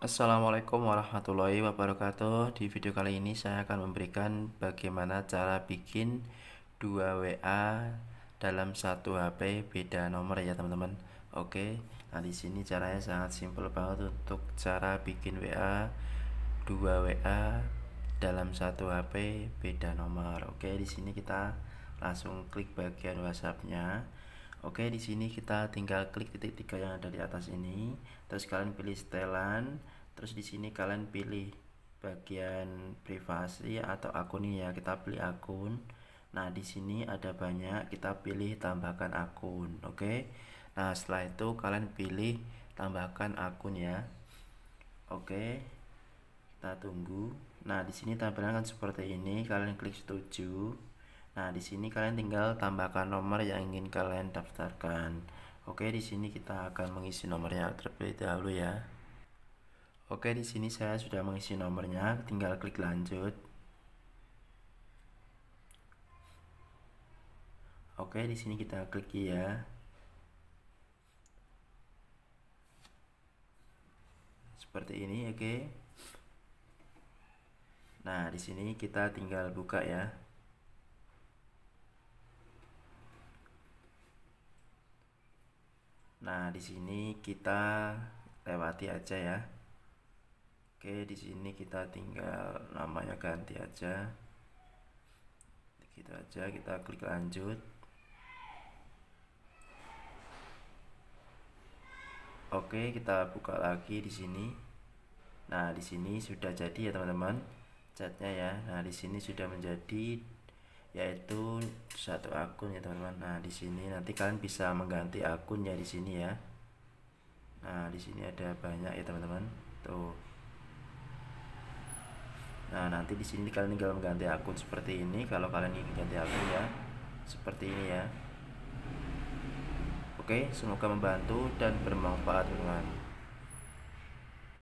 Assalamualaikum warahmatullahi wabarakatuh Di video kali ini saya akan memberikan bagaimana cara bikin 2 WA dalam satu HP beda nomor ya teman-teman Oke, nah di sini caranya sangat simpel banget untuk cara bikin WA 2 WA dalam satu HP beda nomor Oke, di sini kita langsung klik bagian WhatsAppnya nya Oke, di sini kita tinggal klik titik tiga yang ada di atas ini. Terus kalian pilih setelan. Terus di sini kalian pilih bagian privasi atau akun ini ya. Kita pilih akun. Nah, di sini ada banyak, kita pilih tambahkan akun, oke. Nah, setelah itu kalian pilih tambahkan akun ya. Oke. Kita tunggu. Nah, di sini tampilan akan seperti ini, kalian klik setuju. Nah, di sini kalian tinggal tambahkan nomor yang ingin kalian daftarkan. Oke, di sini kita akan mengisi nomornya terlebih dahulu ya. Oke, di sini saya sudah mengisi nomornya, tinggal klik lanjut. Oke, di sini kita klik ya. Seperti ini, oke. Nah, di sini kita tinggal buka ya. Nah, di sini kita lewati aja ya. Oke, di sini kita tinggal namanya ganti aja. Gitu aja, kita klik lanjut. Oke, kita buka lagi di sini. Nah, di sini sudah jadi ya, teman-teman. Catnya ya. Nah, di sini sudah menjadi yaitu satu akun ya teman-teman nah di sini nanti kalian bisa mengganti akunnya di sini ya nah di sini ada banyak ya teman-teman tuh nah nanti di sini kalian tinggal mengganti akun seperti ini kalau kalian ingin ganti akun ya seperti ini ya oke semoga membantu dan bermanfaat teman-teman